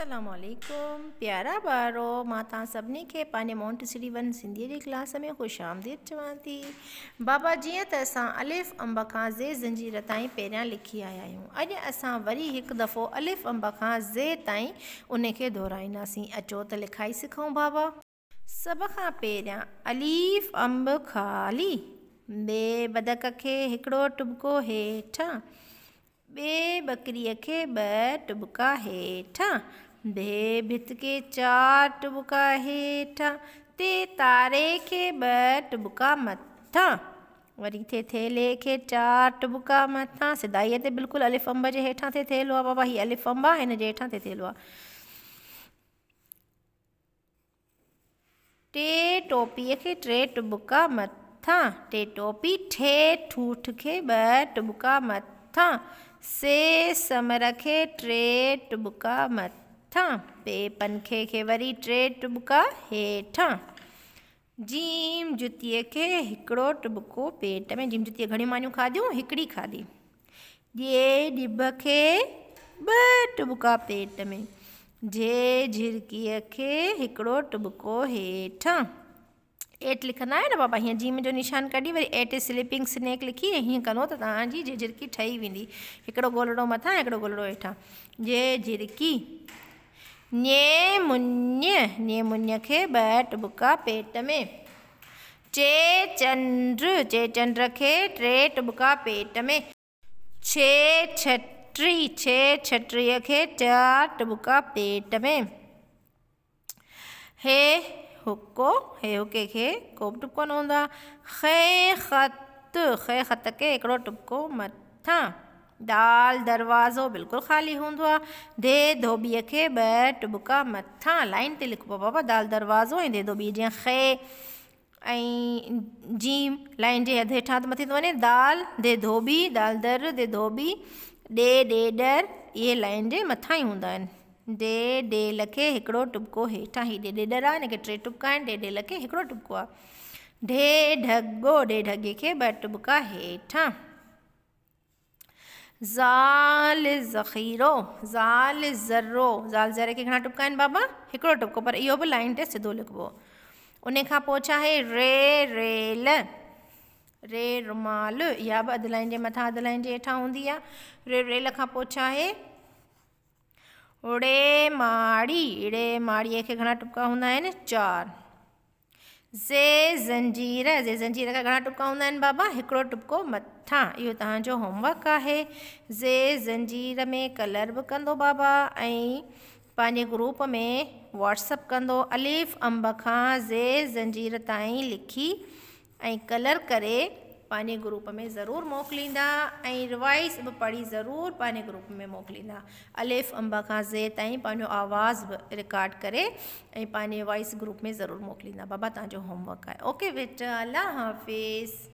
असलकुम प्यारा बारो माँ तव्हां के पाने पंहिंजे मोंटेसरी वन सिंधी के क्लास में खुश आमदीद चवान थी बाबा जी त असां अलिफ़ अंब का ज़े ज़ंजीर तीन पहिरियां लिखी आया आहियूं अज अस वरी एक दफ़ो अलिफ़ अंब का ज़े ताईं उन दोहराइंदी दोहराईंदासीं अचो त लिखाई सिखूं बाबा सब का पहिरियां अलीफ़ अंब खाली बे बदक खे टुबको हेठां बे बकरी के ॿ टुबका हेठा भेभित के चार टुबका हेठा ते तारे के ॿ टुबका मथां वरी थे थेले खे चार टुबका मथा सिदाई ते बिल्कुल अलिफ अंब के हेठा थे थेलो आहे बाबा ही अलिफ अंब आहे हिन जे थे ते थेलो आहे टे टोपी के टे टुबका मथा टे टोपी ठे ठूठ के ब टुबका मथा से समर के टे टुबका मथां पंखे खे वरी टे टिबिका हेठां जीम जुतीअ खे हिकिड़ो टुबको पेट में जीम जुतीअ घणियूं मानियूं खाधियूं हिकिड़ी खाधी झिरिकीअ खे हिकिड़ो टुबको हेठां एट लिखंदा आहिनि न बाबा हीअं जीम जो निशान कढी वरी ऐठ स्लिपिंग स्नेक लिखी हीअं कंदो त तव्हांजी जे झिरकी ठही वेंदी हिकिड़ो गोलड़ो मथां हिकिड़ो गोलड़ो हेठां जे झिरकी ने मुन्य ने मुन्य खे बैट बुका पेट में चे चंद्र चे चंद्र खे ट्रेट बुका पेट में छे छत्री छे छत्रिय खे चाट बुका पेट में हे हुक्को हे हुके खे कोप टुपको नोंदा खे खत खे खत के एकड़ो टुपको मथा दाल दरवाज़ो बिल्कुलु ख़ाली हूंदो आहे धे धोबीअ खे ॿ टबिका मथां लाइन ते लिखिबो बाबा दाल दरवाज़ो ऐं धे धोबीअ जीअं खै ऐं जी लाइन जे हदि हेठां त मथे थो वञे दाल दे धोबी दाल दर दे धोबी ॾे ॾे ॾर इहे लाइन जे मथां ई हूंदा आहिनि ॾे ॾे ले हिकिड़ो टुबको हेठां ही ॾे ॾे ॾर आहे हिनखे टे टुपका आहिनि टे ॾे लखे हिकिड़ो टुबको आहे ढगे खे ॿ टिबिका हेठां ज़ाल ज़ाल ज़ाल ज़ख़ीरो ज़र खे घणा टुपका आहिनि बाबा हिकिड़ो टुपको पर इहो बि लाइन ते सिधो लिखिबो उन खां पोइ छा आहे रे रेल रे रुमाल इहा बि अधु लाइन जे मथां अधु लाइन जे हेठां हूंदी आहे रे रेल खां पोइ छा आहे उड़े माड़ी इड़े माड़ीअ खे घणा टुपका हूंदा आहिनि चारि ज़े ज़ंजीर ज़े ज़ंजीर का घड़ा टुपका हूँ बाबा एक टुपको मथा यो तव्हांजो होमवर्क है ज़े ज़ंजीर में कलर भी कह बाबा ग्रुप में व्हाट्सअप कौ अलीफ़ अंब का ज़े ज़ंजीर ताईं लिखी कलर करे पाने ग्रुप में जरूर મોકલીના એ રિવાઇઝ બ પડી જરૂર પાને ગ્રુપ મે મોકલીના અલિફ અંબા કા ゼ તાઈ પાનો आवाज રેકોર્ડ કરે એ પાને વોઇસ ગ્રુપ મે જરૂર મોકલીના બાબા તા જો હોમવર્ક આ ઓકે વિત લા હાફિસ